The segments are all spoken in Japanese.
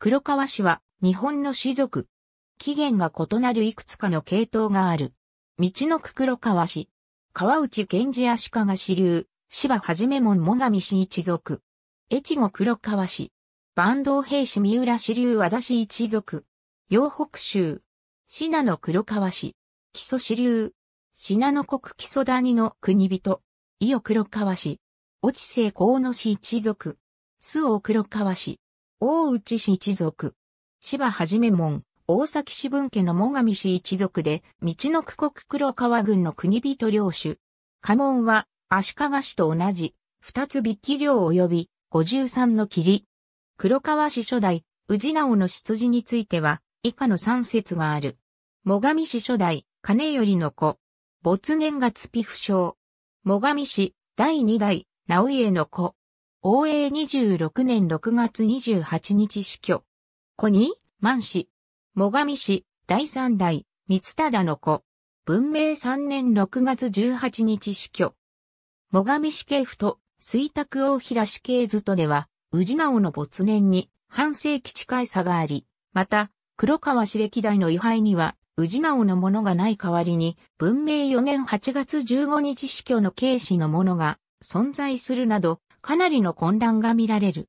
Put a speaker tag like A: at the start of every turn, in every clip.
A: 黒川氏は日本の氏族。起源が異なるいくつかの系統がある。道のく黒川氏。川内源氏足利支流。芝はじめ門最上氏一族。越後黒川氏。坂東平氏三浦支流和田氏一族。洋北州。信濃黒川氏。木曽支流。信濃国木曽谷の国人。伊予黒川氏。落ち生河野氏一族。周防黒川氏。大内氏一族。芝はじめ門、大崎氏文家の最上氏一族で、道の区国黒川郡の国人領主。家門は、足利氏と同じ、二つ筆記領及び、五十三の霧。黒川氏初代、治直の出自については、以下の三節がある。最上氏初代、金頼の子。没年月ピ不詳。最上氏、第二代、直家の子。応永26年6月28日死去。子に、万氏、最上氏、第三代、三忠の子。文明3年6月18日死去。最上氏系府と、水卓大平氏系図とでは、治直の没年に、半世紀近い差があり、また、黒川氏歴代の遺廃には、治直のものがない代わりに、文明4年8月15日死去の慶氏のものが存在するなど、かなりの混乱が見られる。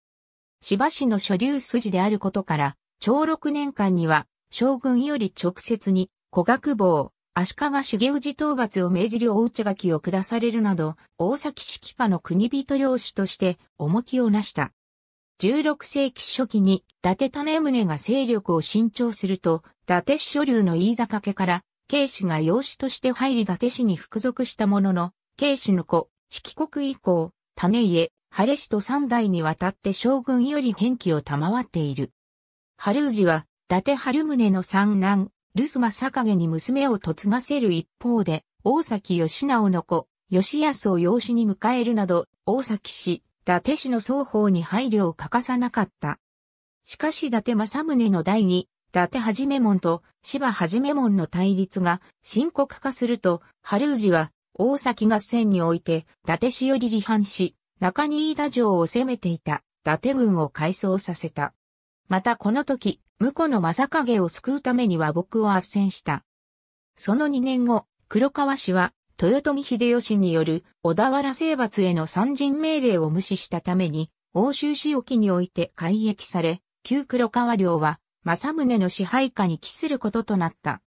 A: 芝市の所流筋であることから、長六年間には、将軍より直接に、古学坊、足利重氏討伐を命じる大内書きを下されるなど、大崎式下の国人領主として重きをなした。16世紀初期に、伊達種宗が勢力を伸長すると、伊達氏所流の飯坂家から、慶氏が養子として入り伊達氏に服属したものの、慶氏の子、四季国以降、種家、晴氏と三代にわたって将軍より返帰を賜っている。晴氏は、伊達晴宗の三男、留守正景に娘を嫁がせる一方で、大崎義直の子、義康を養子に迎えるなど、大崎氏、伊達氏の双方に配慮を欠かさなかった。しかし伊達政宗の代に、伊達はじめ門と芝はじめ門の対立が深刻化すると、春氏は大崎合戦において伊達氏より離反し、中新井田城を攻めていた伊達軍を改装させた。またこの時、婿の正影を救うためには僕を圧戦した。その2年後、黒川氏は、豊臣秀吉による小田原征伐への参陣命令を無視したために、欧州市沖において改役され、旧黒川領は、正宗の支配下に帰することとなった。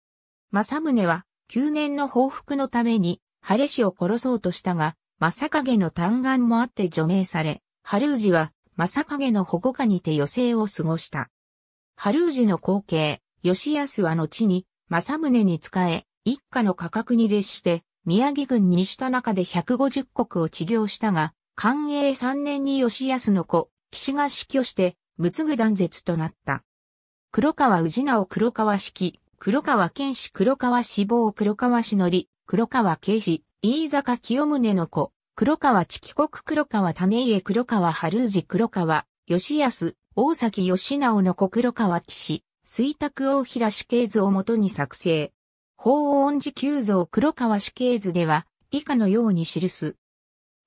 A: 正宗は、9年の報復のために、晴れ氏を殺そうとしたが、正影の嘆願もあって除名され、春氏は正影の保護下にて余生を過ごした。春氏の後継、吉安は後に、正宗に仕え、一家の価格に列して、宮城郡した中で150国を治療したが、寛永3年に吉安の子、岸が死去して、仏具断絶となった。黒川氏直黒川式、黒川剣氏黒川志望黒川氏則、黒川慶士、飯坂清宗の子、黒川知帰国黒川種家黒川春氏黒川、吉安、大崎義直の子黒川騎士、水卓大平死刑図をもとに作成。法恩寺急像黒川死刑図では、以下のように記す。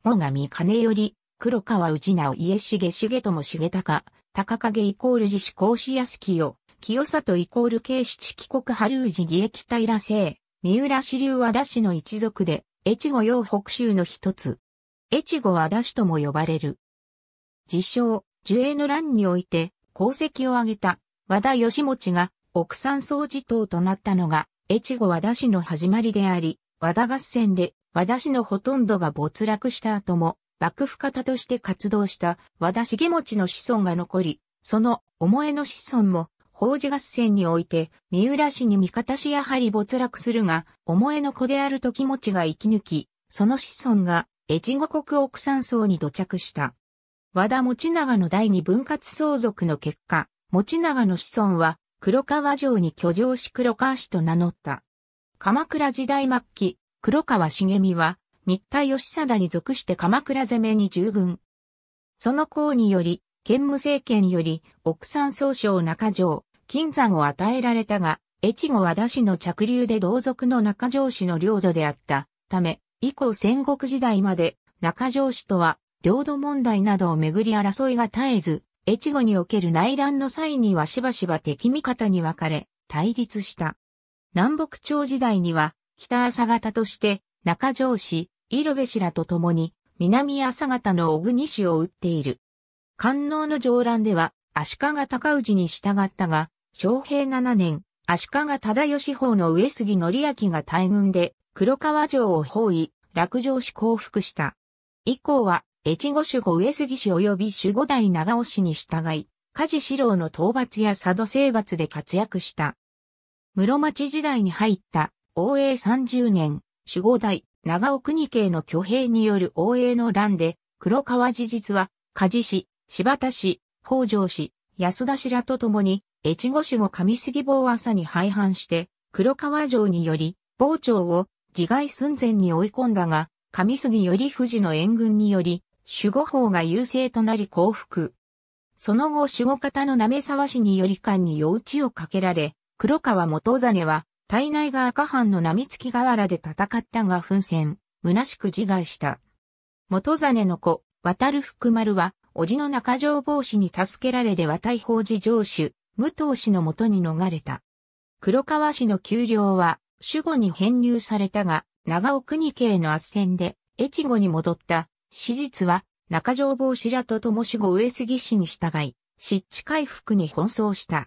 A: 最上金より、黒川氏直家重重友重隆、高影イコール自主公子安清、清里イコール慶七帰国春氏義益平生、三浦支流和田氏の一族で、越後洋北州の一つ。越後和田市とも呼ばれる。自称、樹栄の乱において功績を挙げた和田義持が奥山総司党となったのが越後和田市の始まりであり、和田合戦で和田市のほとんどが没落した後も幕府方として活動した和田重持の子孫が残り、その思えの子孫も法事合戦において、三浦氏に味方しやはり没落するが、思えの子である時持ちが生き抜き、その子孫が、越後国奥山荘に土着した。和田持長の第二分割相続の結果、持長の子孫は、黒川城に居城し黒川氏と名乗った。鎌倉時代末期、黒川茂美は、日田義貞に属して鎌倉攻めに従軍。その功により、兼務政権より奥山総称中条、金山を与えられたが、越後和田氏の着流で同族の中条氏の領土であったため、以降戦国時代まで中条氏とは領土問題などをめぐり争いが絶えず、越後における内乱の際にはしばしば敵味方に分かれ、対立した。南北朝時代には、北朝方として中条氏、色部ベ氏らと共に、南朝方の小国氏を打っている。官能の上覧では、足利尊氏に従ったが、昭平7年、足利忠義法の上杉則明が大軍で、黒川城を包囲、落城し降伏した。以降は、越後守護上杉氏及び守護代長尾氏に従い、家事四郎の討伐や佐渡征伐で活躍した。室町時代に入った応永30年、守護代長尾国慶の挙兵による応永の乱で、黒川事実は、梶氏、柴田氏、北条氏、安田氏らと共に、越後守護上杉坊朝に廃藩して、黒川城により、傍聴を自害寸前に追い込んだが、上杉より富士の援軍により、守護法が優勢となり降伏。その後守護方の滑沢氏により官に夜討ちをかけられ、黒川元真は、体内が赤藩の波月河原で戦ったが奮戦、虚しく自害した。元真の子、渡る福丸は、叔父の中条帽子に助けられでは大法寺城主、武藤氏のもとに逃れた。黒川氏の丘陵は、守護に編入されたが、長尾国系の圧戦で、越後に戻った。史実は、中条帽子らと共守護上杉氏に従い、湿地回復に奔走した。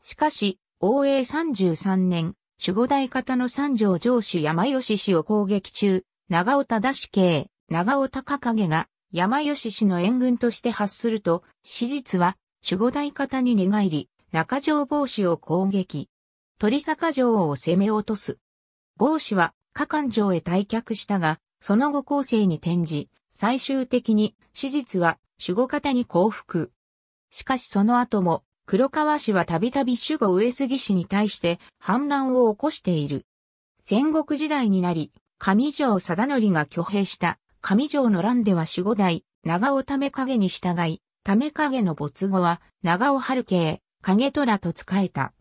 A: しかし、応永33年、守護大方の三条城主山吉氏を攻撃中、長尾忠氏系、長尾高影が山吉氏の援軍として発すると、史実は守護大方に寝返り、中城帽子を攻撃。鳥坂城を攻め落とす。帽子は、下関城へ退却したが、その後後世に転じ、最終的に、史実は、守護方に降伏。しかしその後も、黒川氏はたびたび守護上杉氏に対して反乱を起こしている。戦国時代になり、上条貞則が挙兵した上条の乱では守護代、長尾為影に従い、め影の没後は、長尾春慶、影虎と仕えた。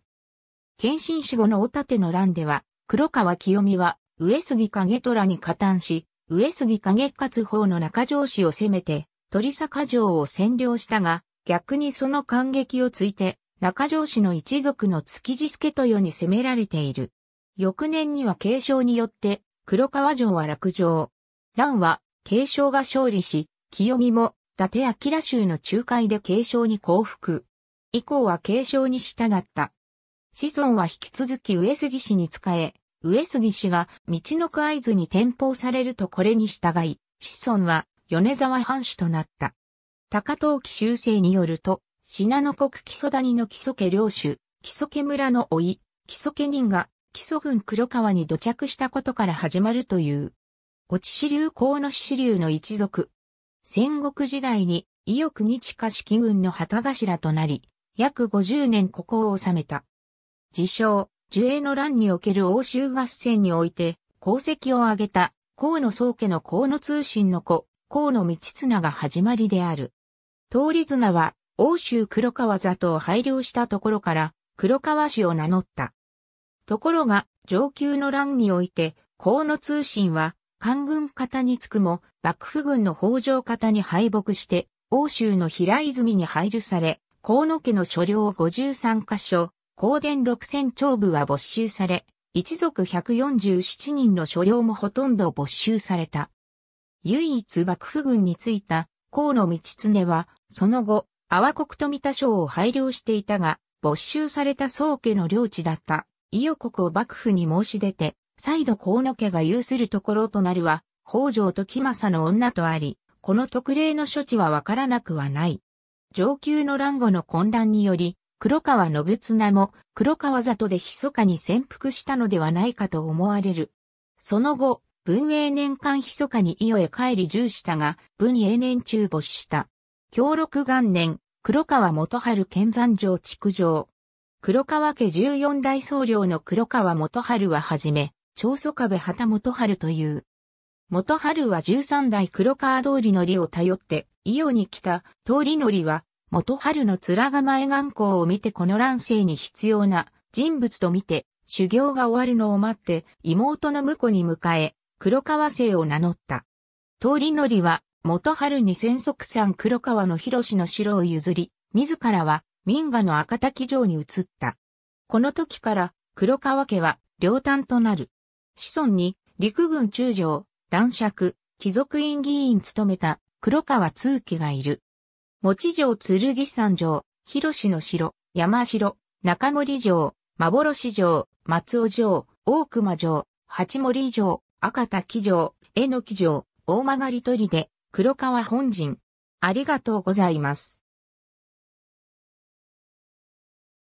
A: 謙信死後の尾立の乱では、黒川清美は、上杉影虎に加担し、上杉影勝法の中条氏を攻めて、鳥坂城を占領したが、逆にその感激をついて、中条氏の一族の築地助豊に攻められている。翌年には継承によって、黒川城は落城。乱は継承が勝利し、清美も、伊達明州の仲介で継承に降伏。以降は継承に従った。子孫は引き続き上杉氏に仕え、上杉氏が道の区合図に転封されるとこれに従い、子孫は米沢藩主となった。高遠紀修正によると、信濃国木曽谷の木曽家領主、木曽家村の老い、木曽家人が木曽軍黒川に土着したことから始まるという。落支流河野支流の一族。戦国時代に、意欲に近式軍の旗頭となり、約50年ここを治めた。自称、樹栄の乱における欧州合戦において、功績を挙げた、河野宗家の河野通信の子、河野道綱が始まりである。通り綱は、欧州黒川座とを配慮したところから、黒川氏を名乗った。ところが、上級の乱において、河野通信は、官軍方につくも、幕府軍の北条方に敗北して、欧州の平泉に配慮され、河野家の所領53カ所、公殿6000部は没収され、一族147人の所領もほとんど没収された。唯一幕府軍についた河野道常は、その後、阿波国富田省を配領していたが、没収された宗家の領地だった、伊予国を幕府に申し出て、再度河野家が有するところとなるは、北条時政の女とあり、この特例の処置はわからなくはない。上級の乱後の混乱により、黒川信綱も黒川里で密かに潜伏したのではないかと思われる。その後、文永年間密かに伊予へ帰り重したが、文永年中没した。協力元年、黒川元春剣山城築城。黒川家十四代総領の黒川元春ははじめ、長祖壁旗元春という。元春は13代黒川通りの利を頼って、伊予に来た通りのりは、元春の面構え眼光を見てこの乱世に必要な人物と見て、修行が終わるのを待って、妹の婿に迎え、黒川姓を名乗った。通りのりは、元春に戦足山黒川の広の城を譲り、自らは民家の赤滝城に移った。この時から黒川家は両端となる。子孫に陸軍中将、男爵、貴族院議員務めた黒川通家がいる。持城剣山城、広の城、山城、中森城、幻城、松尾城、大熊城、八森城、赤田木城、江の木城、大曲で、黒川本陣。ありがとうございます。